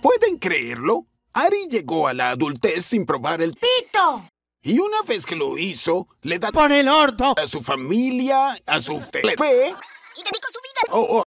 ¿Pueden creerlo? Ari llegó a la adultez sin probar el pito. Y una vez que lo hizo, le da por el orto a su familia, a su fe y dedicó su vida. Oh, oh.